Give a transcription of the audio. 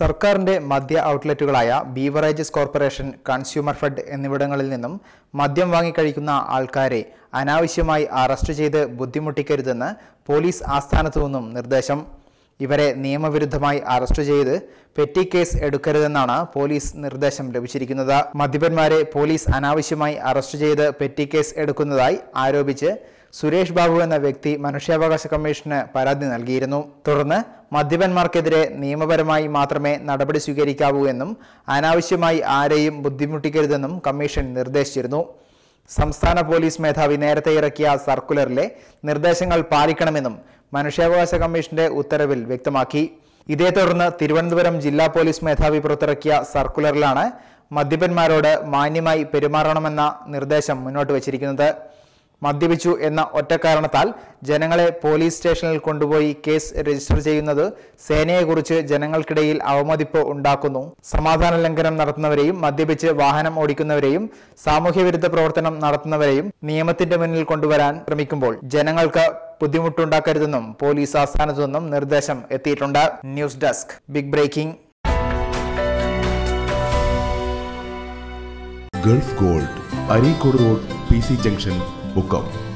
സർക്കാരിന്റെ മദ്യ ഔട്ട്ലെറ്റുകളായ ബീവറേജസ് കോർപ്പറേഷൻ കൺസ്യൂമർ ഫെഡ് എന്നിവിടങ്ങളിൽ നിന്നും മദ്യം വാങ്ങിക്കഴിക്കുന്ന ആൾക്കാരെ അനാവശ്യമായി അറസ്റ്റ് ചെയ്ത് ബുദ്ധിമുട്ടിക്കരുതെന്ന് പോലീസ് ആസ്ഥാനത്തു നിന്നും നിർദ്ദേശം ഇവരെ നിയമവിരുദ്ധമായി അറസ്റ്റ് ചെയ്ത് പെറ്റി കേസ് എടുക്കരുതെന്നാണ് പോലീസ് നിർദ്ദേശം ലഭിച്ചിരിക്കുന്നത് മദ്യപന്മാരെ പോലീസ് അനാവശ്യമായി അറസ്റ്റ് ചെയ്ത് പെറ്റി കേസ് എടുക്കുന്നതായി ആരോപിച്ച് സുരേഷ് ബാബു എന്ന വ്യക്തി മനുഷ്യാവകാശ കമ്മീഷന് പരാതി നൽകിയിരുന്നു തുടർന്ന് മദ്യപന്മാർക്കെതിരെ നിയമപരമായി മാത്രമേ നടപടി സ്വീകരിക്കാവൂ എന്നും അനാവശ്യമായി ആരെയും ബുദ്ധിമുട്ടിക്കരുതെന്നും കമ്മീഷൻ നിർദ്ദേശിച്ചിരുന്നു സംസ്ഥാന പോലീസ് മേധാവി നേരത്തെ ഇറക്കിയ സർക്കുലറിലെ നിർദ്ദേശങ്ങൾ പാലിക്കണമെന്നും മനുഷ്യാവകാശ കമ്മീഷന്റെ ഉത്തരവിൽ വ്യക്തമാക്കി ഇതേ തുടർന്ന് തിരുവനന്തപുരം ജില്ലാ പോലീസ് മേധാവി പുറത്തിറക്കിയ സർക്കുലറിലാണ് മദ്യപന്മാരോട് മാന്യമായി പെരുമാറണമെന്ന നിർദ്ദേശം മുന്നോട്ട് വച്ചിരിക്കുന്നത് മദ്യപിച്ചു എന്ന ഒറ്റക്കാരണത്താൽ ജനങ്ങളെ പോലീസ് സ്റ്റേഷനിൽ കൊണ്ടുപോയി കേസ് രജിസ്റ്റർ ചെയ്യുന്നത് സേനയെക്കുറിച്ച് ജനങ്ങൾക്കിടയിൽ അവമതിപ്പ് ഉണ്ടാക്കുന്നു സമാധാന ലംഘനം നടത്തുന്നവരെയും മദ്യപിച്ച് വാഹനം ഓടിക്കുന്നവരെയും സാമൂഹ്യവിരുദ്ധ പ്രവർത്തനം നടത്തുന്നവരെയും നിയമത്തിന്റെ മുന്നിൽ കൊണ്ടുവരാൻ ശ്രമിക്കുമ്പോൾ ജനങ്ങൾക്ക് ബുദ്ധിമുട്ടുണ്ടാക്കരുതെന്നും പോലീസ് ആസ്ഥാനത്തു നിന്നും നിർദ്ദേശം എത്തിയിട്ടുണ്ട് news desk big breaking gulf gold Areekode road P C junction Mukkam